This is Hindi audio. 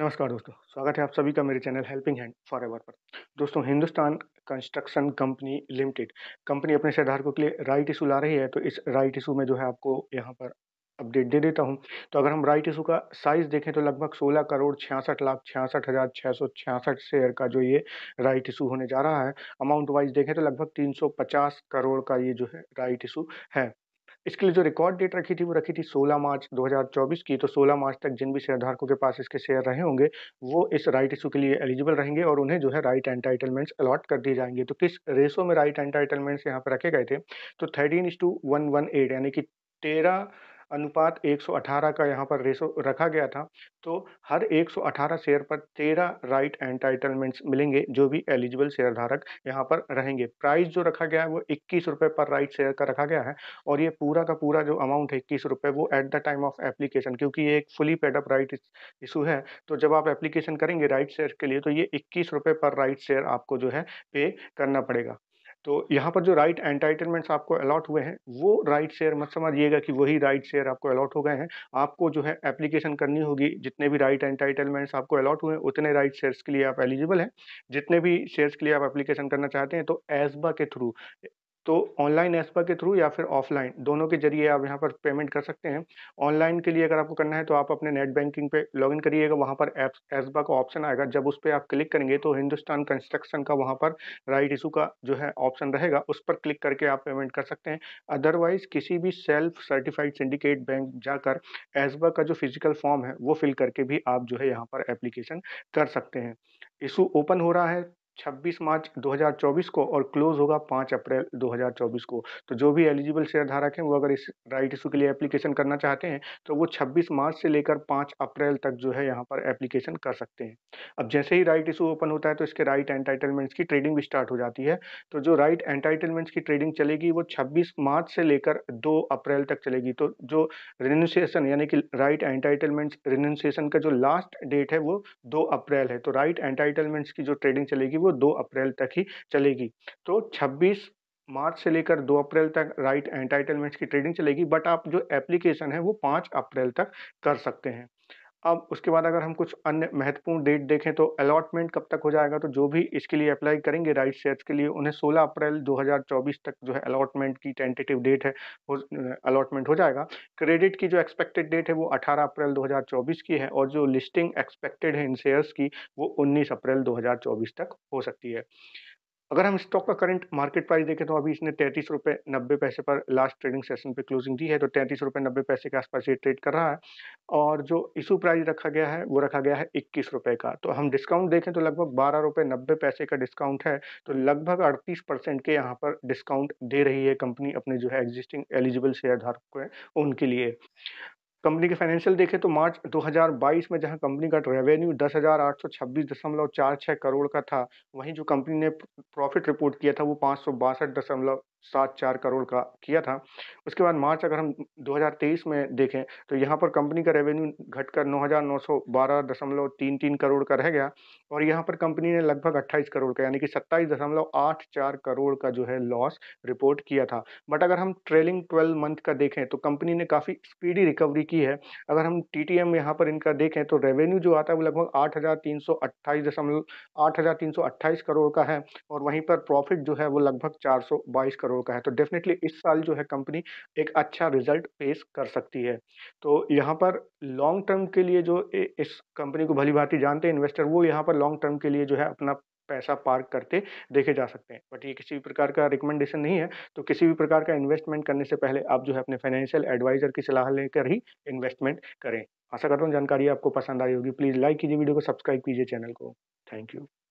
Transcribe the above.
नमस्कार दोस्तों स्वागत है आप सभी का मेरे channel helping hand forever पर दोस्तों Hindustan construction company limited company अपने शेयरधारकों के लिए राइट इशू ला रही है तो इस राइट इशू में जो है आपको यहाँ पर अपडेट दे देता हूँ तो अगर हम राइट इशू का साइज़ देखें तो लगभग 16 करोड़ छियासठ लाख छियासठ हज़ार छह सौ छियासठ शेयर का जो ये राइट इशू होने जा रहा है अमाउंट वाइज देखें तो लगभग 350 करोड़ का ये जो है राइट इशू है इसके लिए जो रिकॉर्ड डेट रखी थी वो रखी थी 16 मार्च 2024 की तो 16 मार्च तक जिन भी शेयरधारकों के पास इसके शेयर रहे होंगे वो इस राइट इशू के लिए एलिजिबल रहेंगे और उन्हें जो है राइट एंटाइटलमेंट्स अलॉट कर दिए जाएंगे तो किस रेसो में राइट एंटाइटलमेंट्स यहाँ पर रखे गए थे तो थर्टीन यानी कि तेरह अनुपात 118 का यहाँ पर रेशो रखा गया था तो हर 118 शेयर पर 13 राइट एंटाइटलमेंट्स मिलेंगे जो भी एलिजिबल शेयर धारक यहाँ पर रहेंगे प्राइस जो रखा गया है वो इक्कीस रुपये पर राइट शेयर का रखा गया है और ये पूरा का पूरा जो अमाउंट है इक्कीस रुपये वो at the time of application क्योंकि ये एक फुली पेडअप राइट इशू है तो जब आप एप्लीकेशन करेंगे राइट शेयर के लिए तो ये इक्कीस रुपये पर राइट शेयर आपको जो है पे करना पड़ेगा तो यहाँ पर जो राइट एंटाइटलमेंट्स आपको अलॉट हुए हैं वो राइट शेयर मत समझिएगा कि वही राइट शेयर आपको अलॉट हो गए हैं आपको जो है एप्लीकेशन करनी होगी जितने भी राइट एंटाइटलमेंट्स आपको अलॉट हुए हैं उतने राइट शेयर्स के लिए आप एलिजिबल हैं जितने भी शेयर्स के लिए आप एप्लीकेशन करना चाहते हैं तो एसबा के थ्रू तो ऑनलाइन एसपा के थ्रू या फिर ऑफलाइन दोनों के जरिए आप यहाँ पर पेमेंट कर सकते हैं ऑनलाइन के लिए अगर आपको करना है तो आप अपने नेट बैंकिंग पे लॉगिन करिएगा वहाँ पर एप्स एसबा का ऑप्शन आएगा जब उस पर आप क्लिक करेंगे तो हिंदुस्तान कंस्ट्रक्शन का वहाँ पर राइट इशू का जो है ऑप्शन रहेगा उस पर क्लिक करके आप पेमेंट कर सकते हैं अदरवाइज किसी भी सेल्फ सर्टिफाइड सिंडिकेट बैंक जाकर एसबा का जो फिजिकल फॉर्म है वो फिल करके भी आप जो है यहाँ पर एप्लीकेशन कर सकते हैं इशू ओपन हो रहा है 26 मार्च 2024 को और क्लोज होगा 5 अप्रैल 2024 को तो जो भी एलिजिबल शेयर धारक हैं वो अगर इस राइट इशू के लिए एप्लीकेशन करना चाहते हैं तो वो 26 मार्च से लेकर 5 अप्रैल तक जो है यहाँ पर एप्लीकेशन कर सकते हैं अब जैसे ही राइट इशू ओपन होता है तो इसके राइट एंटाइटलमेंट्स की ट्रेडिंग भी स्टार्ट हो जाती है तो जो राइट एंटाइटलमेंट्स की ट्रेडिंग चलेगी वो छब्बीस मार्च से लेकर दो अप्रैल तक चलेगी तो जो रिनुंसिएशन यानी कि राइट एंटाइटलमेंट्स रिनुंसिएशन का जो लास्ट डेट है वो दो अप्रैल है तो राइट एंटाइटलमेंट्स की जो ट्रेडिंग चलेगी वो दो अप्रैल तक ही चलेगी तो छब्बीस मार्च से लेकर 2 अप्रैल तक राइट एंटाइटलमेंट्स की ट्रेडिंग चलेगी बट आप जो एप्लीकेशन है वो 5 अप्रैल तक कर सकते हैं अब उसके बाद अगर हम कुछ अन्य महत्वपूर्ण डेट देखें तो अलॉटमेंट कब तक हो जाएगा तो जो भी इसके लिए अप्लाई करेंगे राइट शेयर्स के लिए उन्हें 16 अप्रैल 2024 तक जो है अलॉटमेंट की टेंटेटिव डेट है वो अलॉटमेंट हो जाएगा क्रेडिट की जो एक्सपेक्टेड डेट है वो 18 अप्रैल 2024 की है और जो लिस्टिंग एक्सपेक्टेड है इन शेयर्स की वो उन्नीस अप्रैल दो तक हो सकती है अगर हम स्टॉक का करंट मार्केट प्राइस देखें तो अभी इसने तैंतीस रुपये नब्बे पैसे पर लास्ट ट्रेडिंग सेशन पे क्लोजिंग दी है तो तैंतीस रुपये नब्बे पैसे के आसपास ये ट्रेड कर रहा है और जो इशू प्राइस रखा गया है वो रखा गया है इक्कीस रुपये का तो हम डिस्काउंट देखें तो लगभग बारह रुपये नब्बे पैसे का डिस्काउंट है तो लगभग अड़तीस परसेंट के यहाँ पर डिस्काउंट दे रही है कंपनी अपने जो है एग्जिस्टिंग एलिजिबल शेयर धारक को उनके लिए कंपनी के फाइनेंशियल देखें तो मार्च 2022 में जहां कंपनी का रेवेन्यू दस हज़ार आठ सौ छब्बीस दशमलव चार छः करोड़ का था वहीं जो कंपनी ने प्रॉफिट रिपोर्ट किया था वो पाँच सौ बासठ दशमलव सात चार करोड़ का किया था उसके बाद मार्च अगर हम 2023 में देखें तो यहाँ पर कंपनी का रेवेन्यू घटकर नौ हज़ार नौ सौ बारह दशमलव तीन तीन करोड़ का रह गया और यहाँ पर कंपनी ने लगभग 28 करोड़ का यानी कि सत्ताईस दशमलव आठ चार करोड़ का जो है लॉस रिपोर्ट किया था बट अगर हम ट्रेलिंग ट्वेल्व मंथ का देखें तो कंपनी ने काफ़ी स्पीडी रिकवरी की है अगर हम टी टी एम यहाँ पर इनका देखें तो रेवेन्यू जो आता है वो लगभग आठ हज़ार तीन सौ अट्ठाईस दशमलव आठ हज़ार तीन सौ अट्ठाईस करोड़ का है और वहीं पर प्रॉफिट जो है वो लगभग चार सौ बाईस करोड़ करोड़ का है तो डेफिनेटली इस साल जो है कंपनी एक अच्छा रिजल्ट फेस कर सकती है तो यहाँ पर लॉन्ग टर्म के लिए जो इस कंपनी को भली भांति जानते हैं इन्वेस्टर वो यहाँ पर लॉन्ग टर्म के लिए जो है अपना पैसा पार्क करते देखे जा सकते हैं बट ये किसी भी प्रकार का रिकमेंडेशन नहीं है तो किसी भी प्रकार का इन्वेस्टमेंट करने से पहले आप जो है अपने फाइनेंशियल एडवाइजर की सलाह लेकर ही इन्वेस्टमेंट करें आशा करता हूँ जानकारी आपको पसंद आई होगी प्लीज़ लाइक कीजिए वीडियो को सब्सक्राइब कीजिए चैनल को थैंक यू